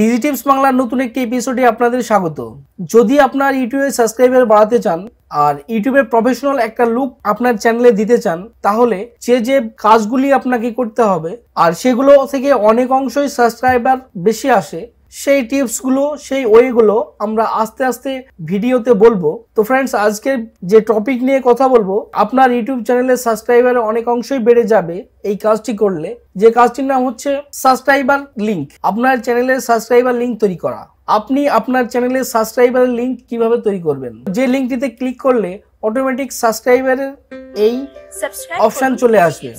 ডিজিটিভস বাংলার নতুন একটি এপিসোডে আপনাদের স্বাগত যদি আপনার ইউটিউবে সাবস্ক্রাইবার বাড়াতে চান আর ইউটিউবে প্রফেশনাল একটা লুক আপনার চ্যানেলে দিতে চান তাহলে যে যে কাজগুলি আপনাকে করতে হবে আর সেগুলো থেকে অনেক অংশই সাবস্ক্রাইবার বেশি আসে সেই টিপসগুলো সেই ওয়েগুলো আমরা আস্তে আস্তে ভিডিওতে বলবো তো ফ্রেন্ডস আজকে যে টপিক নিয়ে কথা বলবো আপনার ইউটিউব চ্যানেলের সাবস্ক্রাইবার অনেক অংশই বেড়ে যাবে এই কাজটি করলে যে কাজটির নাম হচ্ছে সাবস্ক্রাইবার লিঙ্ক আপনার চ্যানেলের সাবস্ক্রাইবার লিঙ্ক তৈরি করা আপনি আপনার চ্যানেলের সাবস্ক্রাইবারের লিঙ্ক কিভাবে তৈরি করবেন যে লিঙ্কটিতে ক্লিক করলে অটোমেটিক সাবস্ক্রাইবারের এই অপশন চলে আসবে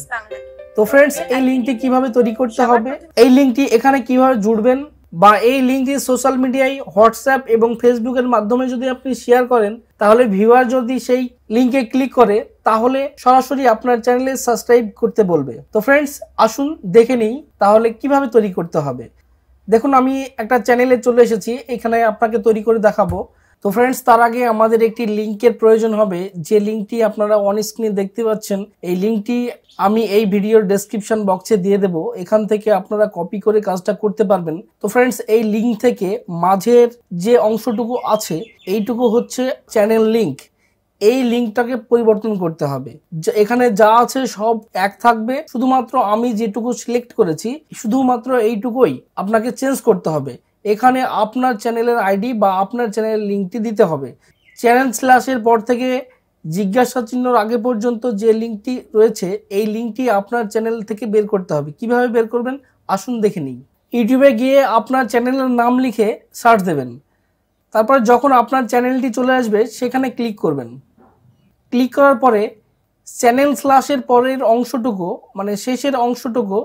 তো ফ্রেন্ডস এই লিঙ্কটি কিভাবে তৈরি করতে হবে এই লিঙ্কটি এখানে কিভাবে জুড়বেন বা এই লিঙ্কটি সোশ্যাল মিডিয়ায় হোয়াটসঅ্যাপ এবং ফেসবুকের মাধ্যমে যদি আপনি শেয়ার করেন তাহলে ভিউয়ার যদি সেই লিঙ্কে ক্লিক করে তাহলে সরাসরি আপনার চ্যানেলে সাবস্ক্রাইব করতে বলবে তো ফ্রেন্ডস আসুন দেখে নিই তাহলে কিভাবে তৈরি করতে হবে দেখুন আমি একটা চ্যানেলে চলে এসেছি এখানে আপনাকে তৈরি করে দেখাবো তো ফ্রেন্ডস তার আগে আমাদের একটি লিঙ্কের প্রয়োজন হবে যে লিঙ্কটি আপনারা অন স্ক্রিনে দেখতে পাচ্ছেন এই লিঙ্কটি আমি এই ভিডিওর ডেসক্রিপশন বক্সে দিয়ে দেব এখান থেকে আপনারা কপি করে কাজটা করতে পারবেন তো ফ্রেন্ডস এই লিঙ্ক থেকে মাঝের যে অংশটুকু আছে এইটুকু হচ্ছে চ্যানেল লিঙ্ক এই লিঙ্কটাকে পরিবর্তন করতে হবে এখানে যা আছে সব এক থাকবে শুধুমাত্র আমি যেটুকু সিলেক্ট করেছি শুধুমাত্র এইটুকুই আপনাকে চেঞ্জ করতে হবে এখানে আপনার চ্যানেলের আইডি বা আপনার চ্যানেলের লিঙ্কটি দিতে হবে চ্যানেল স্ল্যাশের পর থেকে জিজ্ঞাসা চিহ্নর আগে পর্যন্ত যে লিঙ্কটি রয়েছে এই লিঙ্কটি আপনার চ্যানেল থেকে বের করতে হবে কিভাবে বের করবেন আসুন দেখে নিই ইউটিউবে গিয়ে আপনার চ্যানেলের নাম লিখে সার্চ দেবেন তারপর যখন আপনার চ্যানেলটি চলে আসবে সেখানে ক্লিক করবেন ক্লিক করার পরে চ্যানেল স্ল্যাশের পরের অংশটুকু মানে শেষের অংশটুকু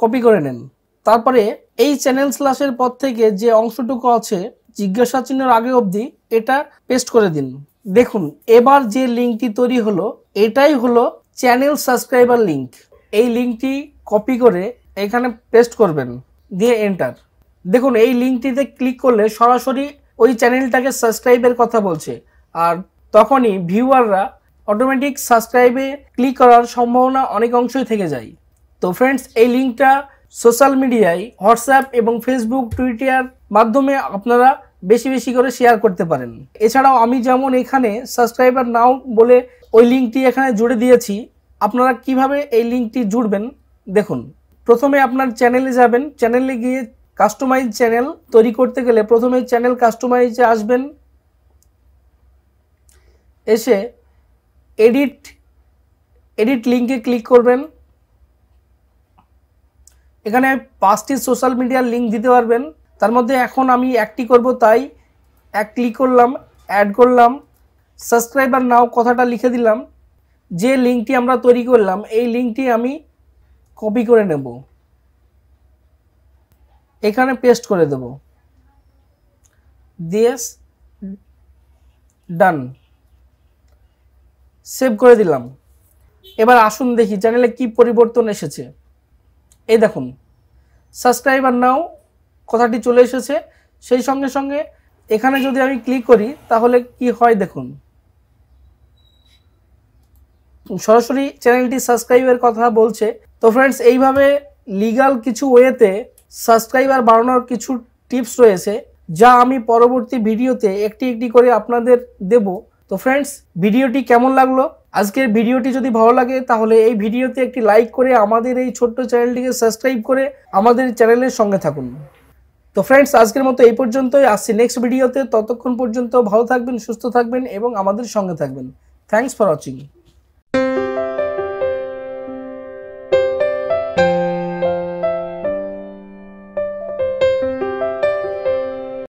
কপি করে নেন তারপরে এই চ্যানেল স্ল্যাশের পর থেকে যে অংশটুকু আছে জিজ্ঞাসা চিহ্নের আগে অবধি এটা পেস্ট করে দিন দেখুন এবার যে লিঙ্কটি তৈরি হলো এটাই হলো চ্যানেল সাবস্ক্রাইবার লিঙ্ক এই লিঙ্কটি কপি করে এখানে পেস্ট করবেন দিয়ে এন্টার দেখুন এই লিঙ্কটিতে ক্লিক করলে সরাসরি ওই চ্যানেলটাকে সাবস্ক্রাইবের কথা বলছে আর তখনই ভিউয়াররা অটোমেটিক সাবস্ক্রাইবে ক্লিক করার সম্ভাবনা অনেক অংশই থেকে যায় তো ফ্রেন্ডস এই লিঙ্কটা সোশ্যাল মিডিয়ায় হোয়াটসঅ্যাপ এবং ফেসবুক টুইটার মাধ্যমে আপনারা বেশি বেশি করে শেয়ার করতে পারেন এছাড়াও আমি যেমন এখানে সাবস্ক্রাইবার নাও বলে ওই লিঙ্কটি এখানে জুড়ে দিয়েছি আপনারা কিভাবে এই লিঙ্কটি জুড়বেন দেখুন প্রথমে আপনার চ্যানেলে যাবেন চ্যানেলে গিয়ে কাস্টমাইজ চ্যানেল তৈরি করতে গেলে প্রথমে চ্যানেল কাস্টমাইজে আসবেন এসে এডিট এডিট লিঙ্কে ক্লিক করবেন এখানে পাঁচটি সোশ্যাল মিডিয়ার লিঙ্ক দিতে পারবেন তার মধ্যে এখন আমি একটি করব তাই এক ক্লিক করলাম অ্যাড করলাম সাবস্ক্রাইবার নাও কথাটা লিখে দিলাম যে লিঙ্কটি আমরা তৈরি করলাম এই লিঙ্কটি আমি কপি করে নেব এখানে পেস্ট করে দেব দিয়ে ডান সেভ করে দিলাম এবার আসুন দেখি চ্যানেলে কি পরিবর্তন এসেছে এই দেখুন সাবস্ক্রাইবার নাও কথাটি চলে এসেছে সেই সঙ্গে সঙ্গে এখানে যদি আমি ক্লিক করি তাহলে কি হয় দেখুন সরাসরি চ্যানেলটি সাবস্ক্রাইবের কথা বলছে তো ফ্রেন্ডস এইভাবে লিগাল কিছু ওয়েতে সাবস্ক্রাইবার বাড়ানোর কিছু টিপস রয়েছে যা আমি পরবর্তী ভিডিওতে একটি একটি করে আপনাদের দেব তো ফ্রেন্ডস ভিডিওটি কেমন লাগলো আজকের ভিডিওটি যদি ভালো লাগে তাহলে এই ভিডিওতে একটি লাইক করে আমাদের এই ছোট্ট চ্যানেলটিকে সাবস্ক্রাইব করে আমাদের চ্যানেলের সঙ্গে থাকুন তো ফ্রেন্ডস আজকের মতো এই পর্যন্তই আসছি নেক্সট ভিডিওতে ততক্ষণ পর্যন্ত ভালো থাকবেন সুস্থ থাকবেন এবং আমাদের সঙ্গে থাকবেন থ্যাংকস ফর ওয়াচিং